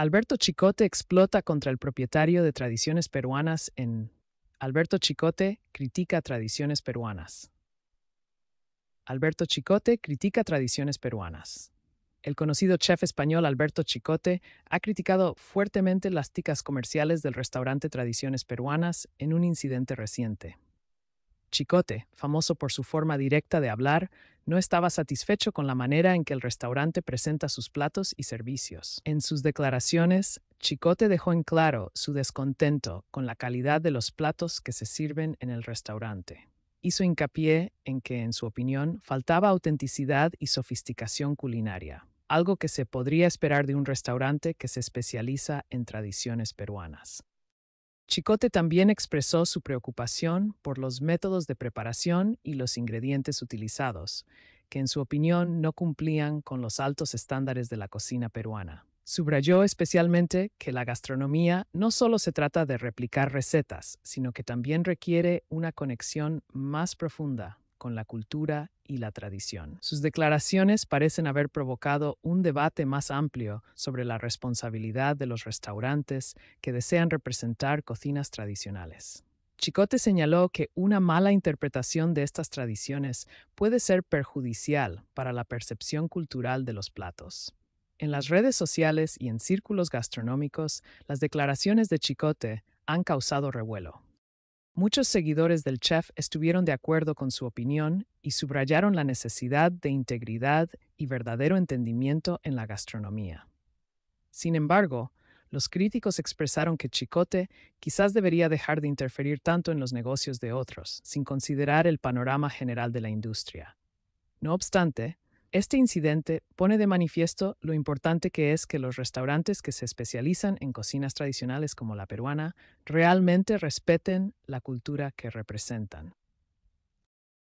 Alberto Chicote explota contra el propietario de tradiciones peruanas en Alberto Chicote critica tradiciones peruanas. Alberto Chicote critica tradiciones peruanas. El conocido chef español Alberto Chicote ha criticado fuertemente las ticas comerciales del restaurante Tradiciones Peruanas en un incidente reciente. Chicote, famoso por su forma directa de hablar, no estaba satisfecho con la manera en que el restaurante presenta sus platos y servicios. En sus declaraciones, Chicote dejó en claro su descontento con la calidad de los platos que se sirven en el restaurante. Hizo hincapié en que, en su opinión, faltaba autenticidad y sofisticación culinaria, algo que se podría esperar de un restaurante que se especializa en tradiciones peruanas. Chicote también expresó su preocupación por los métodos de preparación y los ingredientes utilizados, que en su opinión no cumplían con los altos estándares de la cocina peruana. Subrayó especialmente que la gastronomía no solo se trata de replicar recetas, sino que también requiere una conexión más profunda con la cultura y la tradición. Sus declaraciones parecen haber provocado un debate más amplio sobre la responsabilidad de los restaurantes que desean representar cocinas tradicionales. Chicote señaló que una mala interpretación de estas tradiciones puede ser perjudicial para la percepción cultural de los platos. En las redes sociales y en círculos gastronómicos, las declaraciones de Chicote han causado revuelo. Muchos seguidores del chef estuvieron de acuerdo con su opinión y subrayaron la necesidad de integridad y verdadero entendimiento en la gastronomía. Sin embargo, los críticos expresaron que Chicote quizás debería dejar de interferir tanto en los negocios de otros, sin considerar el panorama general de la industria. No obstante, este incidente pone de manifiesto lo importante que es que los restaurantes que se especializan en cocinas tradicionales como la peruana realmente respeten la cultura que representan.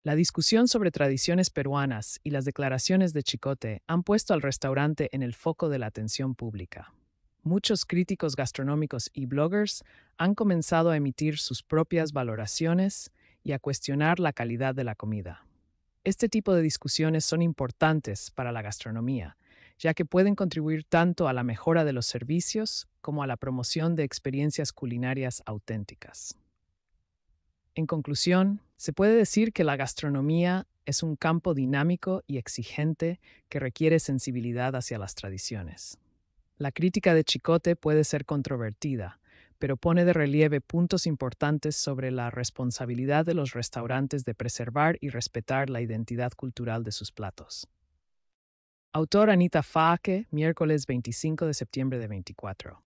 La discusión sobre tradiciones peruanas y las declaraciones de Chicote han puesto al restaurante en el foco de la atención pública. Muchos críticos gastronómicos y bloggers han comenzado a emitir sus propias valoraciones y a cuestionar la calidad de la comida. Este tipo de discusiones son importantes para la gastronomía, ya que pueden contribuir tanto a la mejora de los servicios como a la promoción de experiencias culinarias auténticas. En conclusión, se puede decir que la gastronomía es un campo dinámico y exigente que requiere sensibilidad hacia las tradiciones. La crítica de Chicote puede ser controvertida, pero pone de relieve puntos importantes sobre la responsabilidad de los restaurantes de preservar y respetar la identidad cultural de sus platos. Autor Anita Faake, miércoles 25 de septiembre de 24.